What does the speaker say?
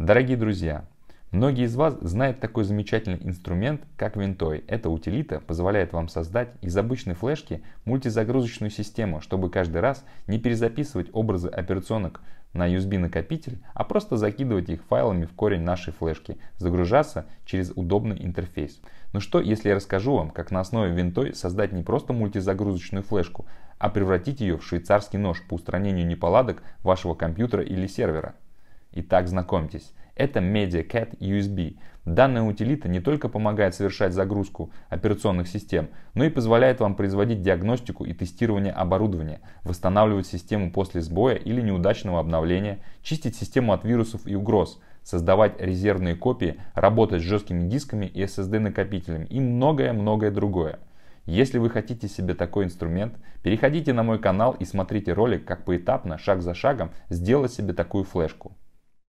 Дорогие друзья, многие из вас знают такой замечательный инструмент, как Винтой. Эта утилита позволяет вам создать из обычной флешки мультизагрузочную систему, чтобы каждый раз не перезаписывать образы операционок на USB-накопитель, а просто закидывать их файлами в корень нашей флешки, загружаться через удобный интерфейс. Но ну что, если я расскажу вам, как на основе винтой создать не просто мультизагрузочную флешку, а превратить ее в швейцарский нож по устранению неполадок вашего компьютера или сервера? Итак, знакомьтесь, это MediaCat USB. Данная утилита не только помогает совершать загрузку операционных систем, но и позволяет вам производить диагностику и тестирование оборудования, восстанавливать систему после сбоя или неудачного обновления, чистить систему от вирусов и угроз, создавать резервные копии, работать с жесткими дисками и SSD-накопителями и многое-многое другое. Если вы хотите себе такой инструмент, переходите на мой канал и смотрите ролик, как поэтапно, шаг за шагом, сделать себе такую флешку.